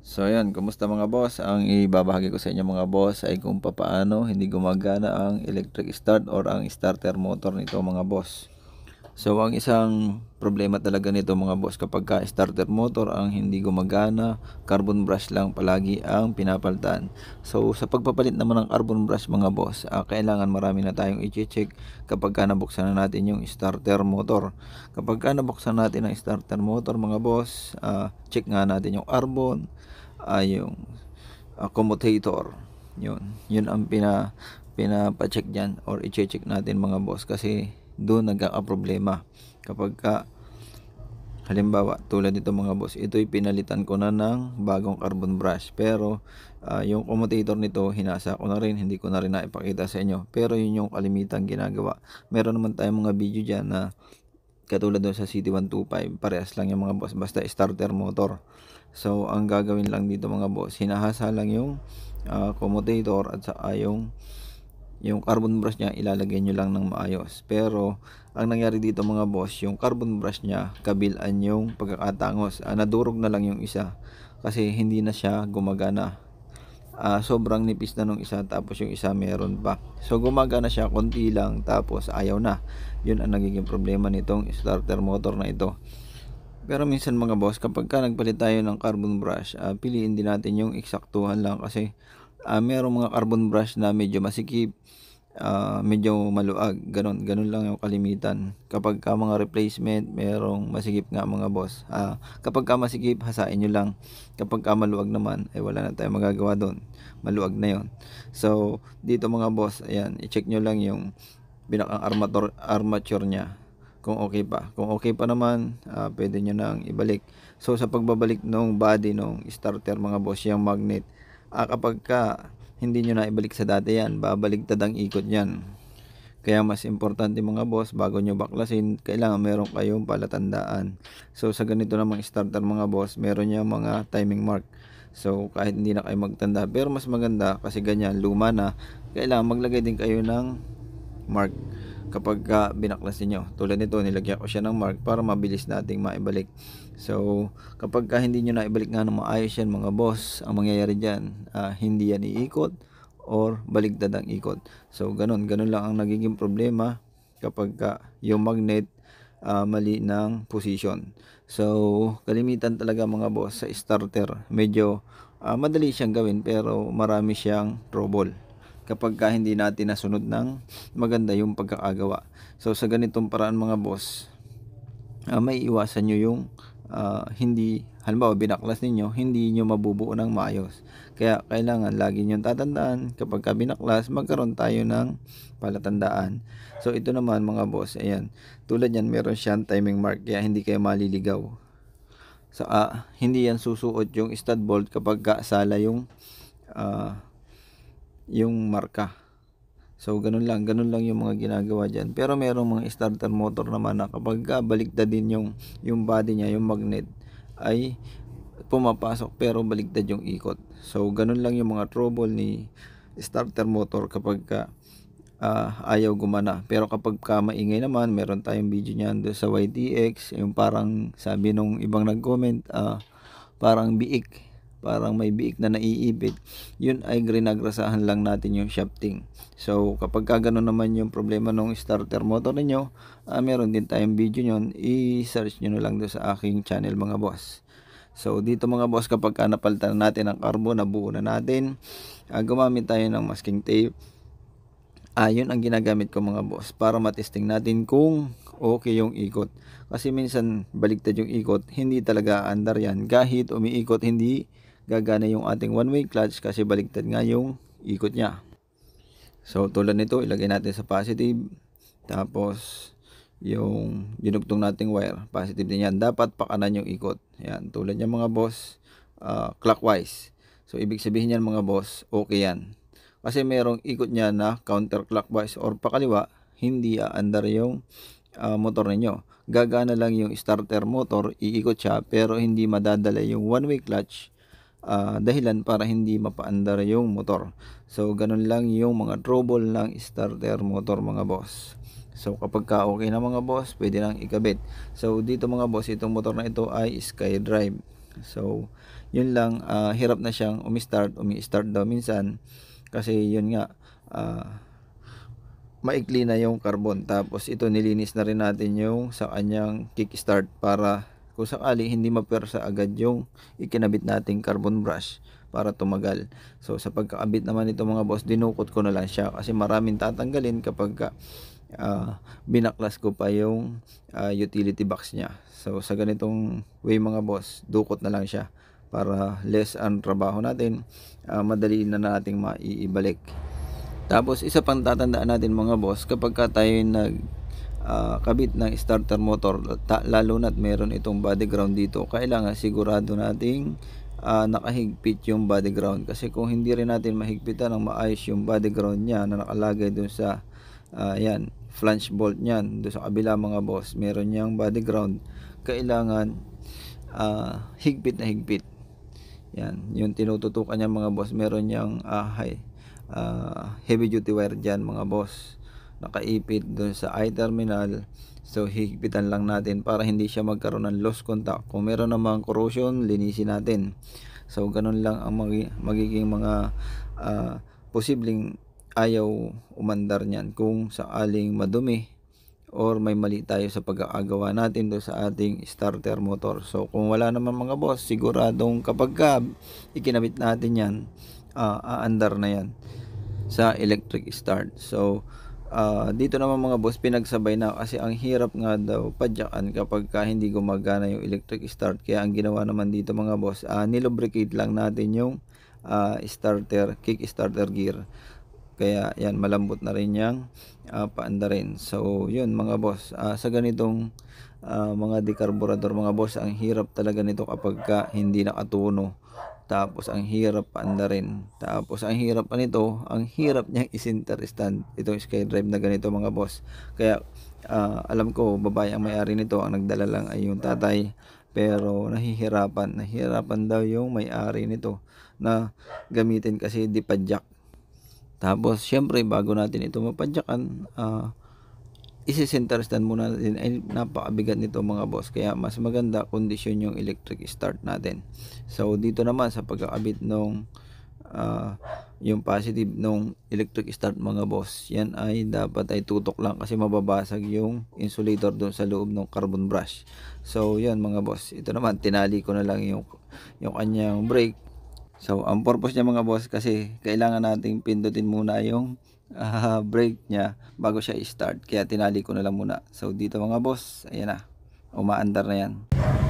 So ayan, kumusta mga boss? Ang ibabahagi ko sa inyo mga boss ay kung paano hindi gumagana ang electric start or ang starter motor nito mga boss. So ang isang problema talaga nito mga boss kapag ka starter motor ang hindi gumagana, carbon brush lang palagi ang pinapalitan. So sa pagpapalit naman ng carbon brush mga boss, uh, kailangan marami na tayong i-check kapag ka nabuksan na natin yung starter motor. Kapag ka nabuksan natin ang starter motor mga boss, uh, check nga natin yung carbon, uh, yung ah, commutator yun yun ang pina pinapacheck dyan or i-check natin mga boss kasi doon nagkakaproblema kapag ka halimbawa tulad nito mga boss ito'y pinalitan ko na ng bagong carbon brush pero uh, yung commutator nito hinasa ko na rin hindi ko na rin naipakita sa inyo pero yun yung kalimitang ginagawa meron naman tayong mga video dyan na katulad doon sa CT125 parehas lang yung mga boss basta starter motor so ang gagawin lang dito mga boss hinahasa lang yung uh, ah, commutator at saka yung yung carbon brush niya ilalagay nyo lang ng maayos pero ang nangyari dito mga boss yung carbon brush niya kabilaan yung pagkakatangos ah, nadurog na lang yung isa kasi hindi na siya gumagana uh, sobrang nipis na nung isa tapos yung isa meron pa so gumagana siya konti lang tapos ayaw na yun ang nagiging problema nitong starter motor na ito pero minsan mga boss kapag ka nagpalit tayo ng carbon brush uh, piliin din natin yung eksaktuhan lang kasi uh, merong mga carbon brush na medyo masikip uh, medyo maluag. ganun ganun lang yung kalimitan. Kapag ka mga replacement, merong masigip nga mga boss. Uh, kapag ka masigip, hasain nyo lang. Kapag ka maluag naman, ay eh, wala na tayong magagawa doon. Maluag na yon So, dito mga boss, ayan, i-check nyo lang yung binakang armator, armature niya kung okay pa. Kung okay pa naman, uh, pwede nyo nang ibalik. So, sa pagbabalik ng body ng starter mga boss, yung magnet, uh, kapag ka hindi nyo na ibalik sa dati yan. Babaligtad ang ikot yan. Kaya mas importante mga boss, bago nyo baklasin, kailangan meron kayong palatandaan. So sa ganito namang starter mga boss, meron niya mga timing mark. So kahit hindi na kayo magtanda, pero mas maganda kasi ganyan, luma na, kailangan maglagay din kayo ng mark kapag uh, ah, binaklas ninyo Tulad nito, nilagyan ko siya ng mark para mabilis nating maibalik. So, kapag uh, hindi niyo naibalik nga ng maayos yan mga boss, ang mangyayari diyan, uh, ah, hindi yan iikot or baligtad ang ikot. So, ganun. Ganun lang ang nagiging problema kapag uh, yung magnet uh, mali ng position. So, kalimitan talaga mga boss sa starter. Medyo uh, madali siyang gawin pero marami siyang trouble kapag ka hindi natin nasunod ng maganda yung pagkakagawa. So sa ganitong paraan mga boss, uh, may iwasan nyo yung uh, hindi, halimbawa binaklas ninyo, hindi nyo mabubuo ng maayos. Kaya kailangan lagi nyo tatandaan kapag ka binaklas, magkaroon tayo ng palatandaan. So ito naman mga boss, ayan, tulad yan meron siyang timing mark kaya hindi kayo maliligaw. Sa, so, uh, ah, hindi yan susuot yung stud bolt kapag kasala yung uh, yung marka. So, ganun lang. Ganun lang yung mga ginagawa diyan. Pero merong mga starter motor naman na kapag baligtad din yung, yung body niya, yung magnet, ay pumapasok pero baligtad yung ikot. So, ganun lang yung mga trouble ni starter motor kapag ka, uh, ayaw gumana. Pero kapag ka maingay naman, meron tayong video niyan do sa YTX, yung parang sabi nung ibang nag-comment, uh, parang biik parang may biik na naiipit, yun ay grinagrasahan lang natin yung shafting. So, kapag ka naman yung problema ng starter motor ninyo, uh, meron din tayong video nyon, i-search nyo na lang doon sa aking channel mga boss. So, dito mga boss, kapag ka napalitan natin ang carbon, nabuo na natin, uh, gumamit tayo ng masking tape. Ayun ah, uh, ang ginagamit ko mga boss para matesting natin kung okay yung ikot. Kasi minsan baliktad yung ikot, hindi talaga andar yan. Kahit umiikot, hindi gagana yung ating one way clutch kasi baligtad nga yung ikot niya. So tulad nito ilagay natin sa positive tapos yung dinugtong nating wire positive din yan. Dapat pakanan yung ikot. Yan tulad niyan mga boss uh, clockwise. So ibig sabihin niyan mga boss okay yan. Kasi merong ikot niya na counterclockwise or pakaliwa hindi aandar yung uh, motor ninyo. Gagana lang yung starter motor, iikot siya pero hindi madadala yung one-way clutch uh, dahilan para hindi mapaandar yung motor. So ganun lang yung mga trouble ng starter motor mga boss. So kapag ka okay na mga boss, pwede nang ikabit. So dito mga boss, itong motor na ito ay SkyDrive. So yun lang, uh, hirap na siyang umistart, umistart daw minsan. Kasi yun nga, uh, maikli na yung carbon. Tapos ito nilinis na rin natin yung sa kanyang kickstart para kung sakali hindi mapersa agad yung ikinabit nating carbon brush para tumagal. So sa pagkakabit naman nito mga boss, dinukot ko na lang siya kasi maraming tatanggalin kapag uh, binaklas ko pa yung uh, utility box niya. So sa ganitong way mga boss, dukot na lang siya para less ang trabaho natin, uh, madali na nating maiibalik. Tapos isa pang tatandaan natin mga boss, kapag ka tayo nag uh, kabit ng starter motor lalo na't meron itong body ground dito kailangan sigurado nating uh, nakahigpit yung body ground kasi kung hindi rin natin mahigpitan ng maayos yung body ground niya na nakalagay dun sa uh, yan flange bolt niyan dun sa kabila mga boss meron niyang body ground kailangan uh, higpit na higpit yan yung tinututukan niya mga boss meron niyang uh, high, uh, heavy duty wire diyan mga boss nakaipit doon sa i-terminal so higpitan lang natin para hindi siya magkaroon ng loss contact kung meron namang corrosion linisin natin so ganun lang ang mag magiging mga uh, posibleng ayaw umandar niyan kung sa saaling madumi or may mali tayo sa pag-aagawa natin do sa ating starter motor. So kung wala naman mga boss, siguradong kapag ka ikinabit natin yan, uh, aandar na yan sa electric start. So Uh, dito naman mga boss, pinagsabay na kasi ang hirap nga daw padyakan kapag ka hindi gumagana yung electric start. Kaya ang ginawa naman dito mga boss, uh, nilubricate lang natin yung uh, starter, kick starter gear. Kaya yan, malambot na rin yung uh, paanda rin. So yun mga boss, uh, sa ganitong uh, mga decarburador mga boss, ang hirap talaga nito kapag ka hindi nakatuno tapos ang hirap andarin. Tapos ang hirap nito, ang hirap niyang isinter stand itong skydrive na ganito mga boss. Kaya uh, alam ko babae ang may-ari nito, ang nagdala lang ay yung tatay. Pero nahihirapan, nahihirapan daw yung may-ari nito na gamitin kasi di padyak. Tapos syempre bago natin ito mapadyakan, uh, isisinterestan muna natin ay napakabigat nito mga boss kaya mas maganda kondisyon yung electric start natin so dito naman sa pagkakabit nung uh, yung positive nung electric start mga boss yan ay dapat ay tutok lang kasi mababasag yung insulator doon sa loob ng carbon brush so yan mga boss ito naman tinali ko na lang yung yung kanyang brake so ang purpose niya mga boss kasi kailangan nating pindutin muna yung uh, ah, brake niya bago siya i-start. Kaya tinali ko na lang muna. So dito mga boss, ayan na. Umaandar na yan.